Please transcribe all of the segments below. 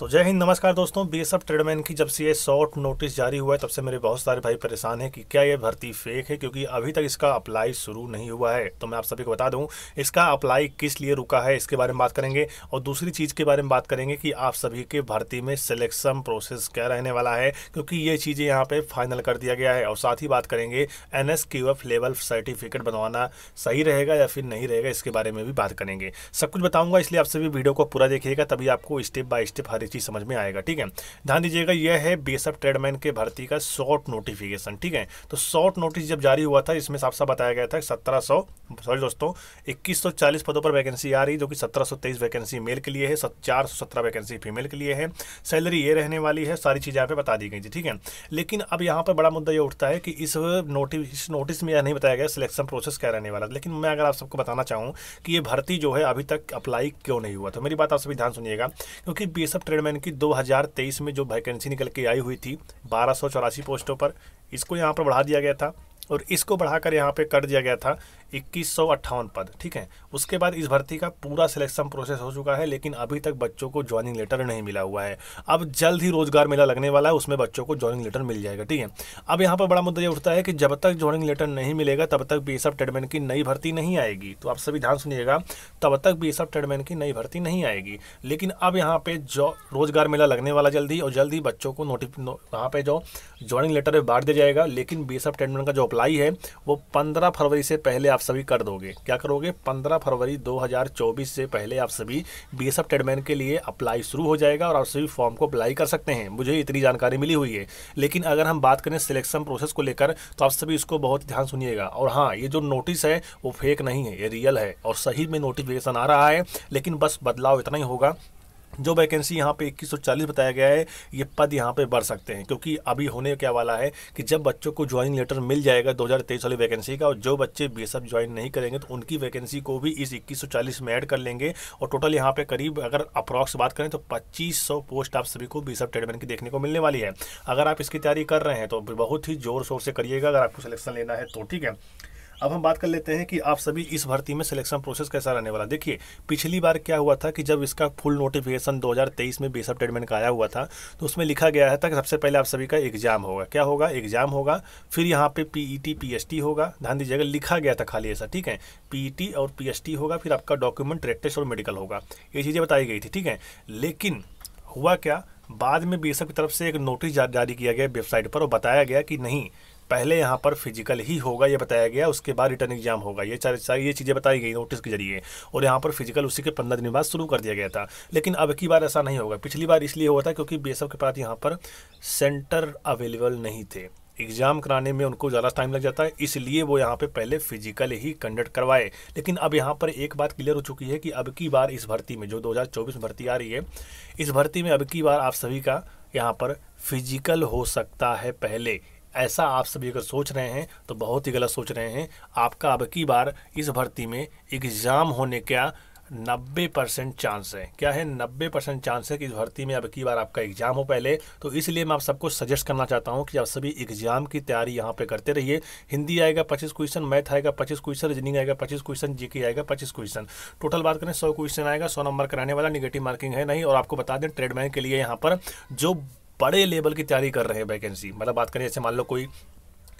तो जय हिंद नमस्कार दोस्तों बी एफ ट्रेडमैन की जब से ये शॉर्ट नोटिस जारी हुआ है तब से मेरे बहुत सारे भाई परेशान हैं कि क्या ये भर्ती फेक है क्योंकि अभी तक इसका अप्लाई शुरू नहीं हुआ है तो मैं आप सभी को बता दूं इसका अप्लाई किस लिए रुका है इसके बारे में बात करेंगे और दूसरी चीज़ के बारे में बात करेंगे कि आप सभी के भर्ती में सिलेक्शन प्रोसेस क्या रहने वाला है क्योंकि ये चीज़ें यहाँ पर फाइनल कर दिया गया है और साथ ही बात करेंगे एन लेवल सर्टिफिकेट बनवाना सही रहेगा या फिर नहीं रहेगा इसके बारे में भी बात करेंगे सब कुछ बताऊँगा इसलिए आप सभी वीडियो को पूरा देखिएगा तभी आपको स्टेप बाय स्टेप हर चीज़ समझ में आएगा ठीक है ध्यान दीजिएगा यह है बेसअप ट्रेडमैन के भर्ती का शॉर्ट नोटिफिकेशन ठीक है तो शॉर्ट नोटिस जब जारी हुआ था इसमें साफ साफ बताया गया था सत्रह सौ सॉरी दोस्तों इक्कीस पदों पर वैकेंसी आ रही जो कि सत्रह वैकेंसी मेल के लिए है चार वैकेंसी फीमेल के लिए है सैलरी ये रहने वाली है सारी चीजें यहाँ पे बता दी गई थी ठीक है लेकिन अब यहाँ पर बड़ा मुद्दा ये उठता है कि इस नोटिस नोटिस में यह नहीं बताया गया सिलेक्शन प्रोसेस क्या रहने वाला लेकिन मैं अगर आप सबको बताना चाहूँ कि ये भर्ती जो है अभी तक अप्लाई क्यों नहीं हुआ तो मेरी बात आप सभी ध्यान सुनिएगा क्योंकि बेसअप ट्रेड ट्रेडमैन की 2023 में जो वैकेंसी निकल के आई हुई थी बारह पोस्टों पर इसको यहाँ पर बढ़ा दिया गया था और इसको बढ़ाकर यहाँ पे कर दिया गया था इक्कीस पद ठीक है उसके बाद इस भर्ती का पूरा सिलेक्शन प्रोसेस हो चुका है लेकिन अभी तक बच्चों को ज्वाइनिंग लेटर नहीं मिला हुआ है अब जल्द ही रोजगार मेला लगने वाला है उसमें बच्चों को ज्वाइनिंग लेटर मिल जाएगा ठीक है अब यहाँ पर बड़ा मुद्दा ये उठता है कि जब तक ज्वाइनिंग लेटर नहीं मिलेगा तब तक बी एस ट्रेडमैन की नई भर्ती नहीं आएगी तो आप सभी ध्यान सुनिएगा तब तक बी एस ट्रेडमैन की नई भर्ती नहीं आएगी लेकिन अब यहाँ पे जो रोजगार मेला लगने वाला जल्दी और जल्दी बच्चों को नोटिफ यहाँ पे जो ज्वाइनिंग लेटर बांट दिया जाएगा लेकिन बी एस ट्रेडमैन का जो अप्लाई है वो पंद्रह फरवरी से पहले आप आप सभी कर दोगे क्या करोगे 15 फरवरी 2024 से पहले आप सभी बी एस ट्रेडमैन के लिए अप्लाई शुरू हो जाएगा और आप सभी फॉर्म को अप्लाई कर सकते हैं मुझे इतनी जानकारी मिली हुई है लेकिन अगर हम बात करें सिलेक्शन प्रोसेस को लेकर तो आप सभी इसको बहुत ध्यान सुनिएगा और हाँ ये जो नोटिस है वो फेक नहीं है ये रियल है और सही में नोटिफिकेशन आ रहा है लेकिन बस बदलाव इतना ही होगा जो वैकेंसी यहाँ पे 2140 बताया गया है ये पद यहाँ पे बढ़ सकते हैं क्योंकि अभी होने क्या वाला है कि जब बच्चों को ज्वाइनिंग लेटर मिल जाएगा 2023 वाली वैकेंसी का और जो बच्चे बी एस ज्वाइन नहीं करेंगे तो उनकी वैकेंसी को भी इस 2140 में ऐड कर लेंगे और टोटल यहाँ पे करीब अगर अप्रॉक्स बात करें तो पच्चीस पोस्ट आप सभी को बी एस ट्रेडमैन की देखने को मिलने वाली है अगर आप इसकी तैयारी कर रहे हैं तो बहुत ही जोर शोर से करिएगा अगर आपको सिलेक्शन लेना है तो ठीक है अब हम बात कर लेते हैं कि आप सभी इस भर्ती में सिलेक्शन प्रोसेस कैसा रहने वाला देखिए पिछली बार क्या हुआ था कि जब इसका फुल नोटिफिकेशन 2023 में बेसअप ट्रेडमेंट का आया हुआ था तो उसमें लिखा गया था कि सबसे पहले आप सभी का एग्जाम होगा क्या होगा एग्जाम होगा फिर यहाँ पे पीई टी e होगा ध्यान दीजिएगा लिखा गया था खाली ऐसा ठीक है पी e और पी होगा फिर आपका डॉक्यूमेंट ट्रेड टेस्ट और मेडिकल होगा ये चीज़ें बताई गई थी ठीक है लेकिन हुआ क्या बाद में बीएसएफ की तरफ से एक नोटिस जारी किया गया वेबसाइट पर और बताया गया कि नहीं पहले यहाँ पर फिजिकल ही होगा ये बताया गया उसके बाद रिटर्न एग्जाम होगा ये चार सारी ये चीज़ें बताई गई नोटिस के जरिए और यहाँ पर फिजिकल उसी के पंद्रह दिन बाद शुरू कर दिया गया था लेकिन अब की बार ऐसा नहीं होगा पिछली बार इसलिए हुआ था क्योंकि बी के पास यहाँ पर सेंटर अवेलेबल नहीं थे एग्ज़ाम कराने में उनको ज़्यादा टाइम लग जाता है इसलिए वो यहाँ पे पहले फिजिकल ही कंडक्ट करवाए लेकिन अब यहाँ पर एक बात क्लियर हो चुकी है कि अब की बार इस भर्ती में जो 2024 में भर्ती आ रही है इस भर्ती में अब की बार आप सभी का यहाँ पर फिजिकल हो सकता है पहले ऐसा आप सभी अगर सोच रहे हैं तो बहुत ही गलत सोच रहे हैं आपका अब की बार इस भर्ती में एग्ज़ाम होने का नब्बे परसेंट चांस है क्या है नब्बे परसेंट चांस है कि इस भर्ती में अब की बार आपका एग्जाम हो पहले तो इसलिए मैं आप सबको सजेस्ट करना चाहता हूँ कि आप सभी एग्जाम की तैयारी यहाँ पे करते रहिए हिंदी आएगा पच्चीस क्वेश्चन मैथ आएगा पच्चीस क्वेश्चन रीजनिंग आएगा पच्चीस क्वेश्चन जीके आएगा पच्चीस क्वेश्चन टोटल बात करें सौ क्वेश्चन आएगा सौ नंबर कराने वाला निगेटिव मार्किंग है नहीं और आपको बता दें ट्रेडमैन के लिए यहाँ पर जो बड़े लेवल की तैयारी कर रहे हैं वैकेंसी मतलब बात करें जैसे मान लो कोई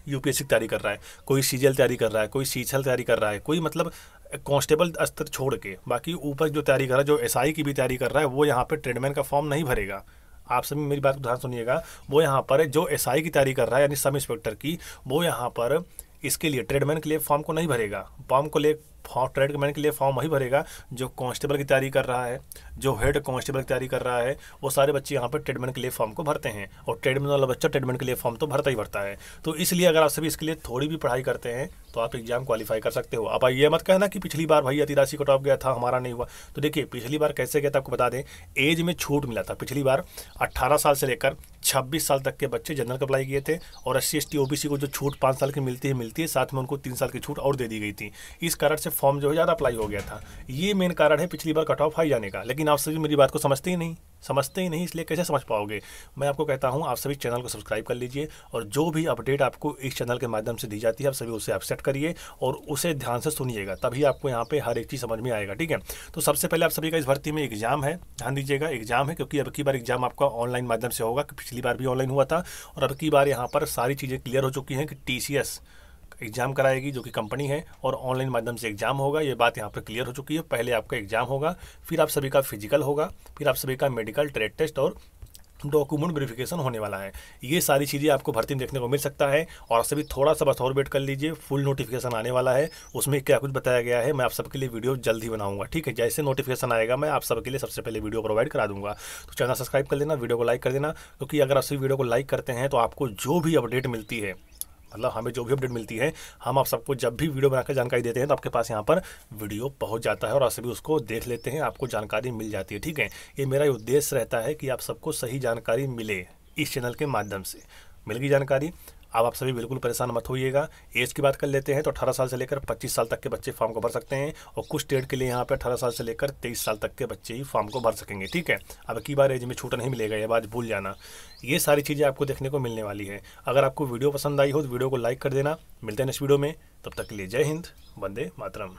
यूपीएससी की तैयारी कर रहा है कोई सी तैयारी कर रहा है कोई सी तैयारी कर रहा है कोई मतलब कांस्टेबल स्तर छोड़ के बाकी ऊपर जो तैयारी कर रहा है जो एसआई की भी तैयारी कर रहा है वो यहाँ पर ट्रेडमैन का फॉर्म नहीं भरेगा आप सभी मेरी बात को ध्यान सुनिएगा वो यहाँ पर जो एस की तैयारी कर रहा है यानी सब इंस्पेक्टर की वो यहाँ पर इसके लिए ट्रेडमैन के लिए फॉर्म को नहीं भरेगा फॉर्म को ले फॉर्म ट्रेड कमैन के लिए फॉर्म वही भरेगा जो कांस्टेबल की तैयारी कर रहा है जो हेड कांस्टेबल की तैयारी कर रहा है वो सारे बच्चे यहाँ पर ट्रेडमेंट के लिए फॉर्म को भरते हैं और ट्रेडमेंट वाला बच्चा ट्रेडमेंट के लिए फॉर्म तो भरता ही भरता है तो इसलिए अगर आप सभी इसके लिए थोड़ी भी पढ़ाई करते हैं तो आप एग्जाम क्वालिफाई कर सकते हो अब ये मत कहना कि पिछली बार भाई अति राशि कट ऑफ गया था हमारा नहीं हुआ तो देखिए पिछली बार कैसे गया था आपको बता दें एज में छूट मिला था पिछली बार अट्ठारह साल से लेकर छब्बीस साल तक के बच्चे जनरल का अप्लाई किए थे और एस सी एस को जो छूट पाँच साल की मिलती है मिलती है साथ में उनको तीन साल की छूट और दे दी गई थी इस कारण से फॉर्म जो है ज़्यादा अप्लाई हो गया था ये मेन कारण है पिछली बार कट ऑफ हाई जाने का लेकिन आप सभी मेरी बात को समझते ही नहीं समझते ही नहीं इसलिए कैसे समझ पाओगे मैं आपको कहता हूँ आप सभी चैनल को सब्सक्राइब कर लीजिए और जो भी अपडेट आपको इस चैनल के माध्यम से दी जाती है आप सभी उसे एक्सेप्ट करिए और उसे ध्यान से सुनिएगा तभी आपको यहाँ पे हर एक चीज़ समझ में आएगा ठीक है तो सबसे पहले आप सभी का इस भर्ती में एग्जाम है ध्यान दीजिएगा एग्जाम है क्योंकि अब की बार एग्जाम आपका ऑनलाइन माध्यम से होगा पिछली बार भी ऑनलाइन हुआ था और अब की बार यहाँ पर सारी चीज़ें क्लियर हो चुकी हैं कि टी एग्ज़ाम कराएगी जो कि कंपनी है और ऑनलाइन माध्यम से एग्ज़ाम होगा ये बात यहाँ पर क्लियर हो चुकी है पहले आपका एग्ज़ाम होगा फिर आप सभी का फिजिकल होगा फिर आप सभी का मेडिकल ट्रेड टेस्ट और डॉक्यूमेंट वेरिफिकेशन होने वाला है ये सारी चीज़ें आपको भर्ती में देखने को मिल सकता है और सभी थोड़ा सा बस और वेट कर लीजिए फुल नोटिफिकेशन आने वाला है उसमें क्या कुछ बताया गया है मैं आप सबके लिए वीडियो जल्द ही बनाऊंगा ठीक है जैसे नोटिफिकेशन आएगा मैं आप सबके लिए सबसे पहले वीडियो प्रोवाइड करा दूंगा तो चैनल सब्सक्राइब कर देना वीडियो को लाइक कर देना क्योंकि अगर आप सभी वीडियो को लाइक करते हैं तो आपको जो भी अपडेट मिलती है मतलब हमें जो भी अपडेट मिलती है हम आप सबको जब भी वीडियो बनाकर जानकारी देते हैं तो आपके पास यहाँ पर वीडियो पहुँच जाता है और आप सभी उसको देख लेते हैं आपको जानकारी मिल जाती है ठीक है ये मेरा उद्देश्य रहता है कि आप सबको सही जानकारी मिले इस चैनल के माध्यम से मिल गई जानकारी अब आप सभी बिल्कुल परेशान मत होइएगा एज की बात कर लेते हैं तो अठारह साल से लेकर पच्चीस साल तक के बच्चे फॉर्म को भर सकते हैं और कुछ डेट के लिए यहाँ पर अठारह साल से लेकर तेईस साल तक के बच्चे ही फॉर्म को भर सकेंगे ठीक है अब की बार एज में छूट नहीं मिलेगा यह बात भूल जाना ये सारी चीज़ें आपको देखने को मिलने वाली है अगर आपको वीडियो पसंद आई हो तो वीडियो को लाइक कर देना मिलते हैं नेक्स्ट वीडियो में तब तक के लिए जय हिंद वंदे मातरम